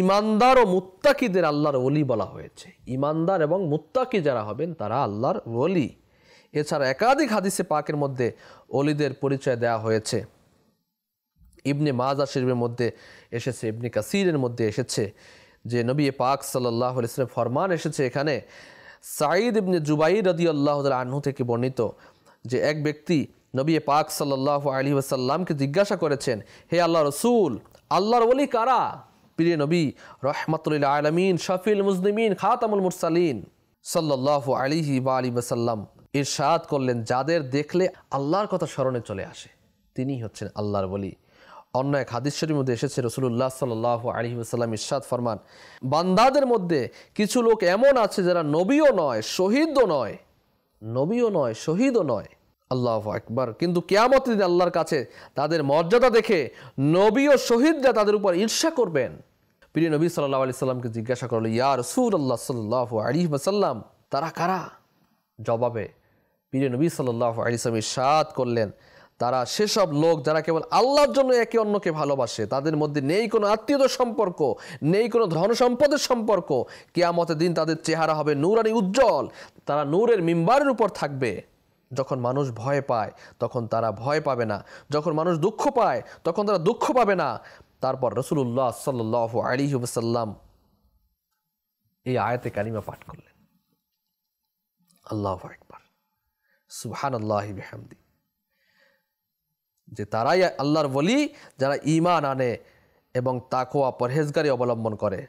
ইমানদার ও মুত্তাকিদের আল্লাহর ওলি বলা হয়েছে ইমানদার এবং মুত্তাকি যারা হবেন তারা আল্লাহর ওলি এছাড়া একাধিক হাদিসে পাকের মধ্যে অলিদের পরিচয় দেয়া হয়েছে ইবনে মাজা শিরবের মধ্যে এসেছে ইবনে কাসিরের মধ্যে এসেছে যে নবী পাক সাল্লাহ ইসলামের ফরমান এসেছে এখানে সাঈদ ইবনে জুবাই রদি আল্লাহ আহ্ন থেকে বর্ণিত যে এক ব্যক্তি নবী পাক সাল্লাহ আলী ওসাল্লামকে জিজ্ঞাসা করেছেন হে আল্লাহ রসুল আল্লাহর ওলি কারা প্রিয় নবী রহমতুল্লা আলমিন শফিল মুসলিমিন খাতামুল মুরসালিন সাল্লাহ আলিহি বা আলী বাসাল্লাম ইরশাদ করলেন যাদের দেখলে আল্লাহর কথা স্মরণে চলে আসে তিনি হচ্ছেন আল্লাহর বলি অন্য এক হাদিস্বরীর মধ্যে এসেছে রসুল্লাহ সাল্লাহ আলী সাল্লাম ইরশাদ ফরমান বান্দাদের মধ্যে কিছু লোক এমন আছে যারা নবীও নয় শহীদও নয় নবীও নয় শহীদও নয় আল্লাহ একবার কিন্তু কেয়ামত আল্লাহর কাছে তাদের মর্যাদা দেখে নবী ও শহীদরা তাদের উপর ঈর্ষা করবেন প্রিয় নবী সাল্লাহ আলি সাল্লামকে জিজ্ঞাসা করলো ইয়া রসুল আল্লাহ সাল্লাহ আলী সাল্লাম তারা কারা জবাবে প্রিয় নবী সাল্লাহ আলী ইসাদ করলেন তারা সেসব লোক যারা কেবল আল্লাহর জন্য একে অন্যকে ভালোবাসে তাদের মধ্যে নেই কোনো আত্মীয়তার সম্পর্ক নেই কোনো ধন সম্পদের সম্পর্ক কেয়ামতের দিন তাদের চেহারা হবে নূরানি উজ্জ্বল তারা নূরের মিম্বারের উপর থাকবে যখন মানুষ ভয় পায় তখন তারা ভয় পাবে না যখন মানুষ দুঃখ পায় তখন তারা দুঃখ পাবে না তারপর রসুল্লাহ সাল্লাহ আলী সাল্লাম এই আয়াতে কালিমা পাঠ করলেন আল্লাহ একবার সুহান আল্লাহামদি যে তারাই আল্লাহর বলি যারা ইমান আনে এবং তাকোয়া পরহেজগারি অবলম্বন করে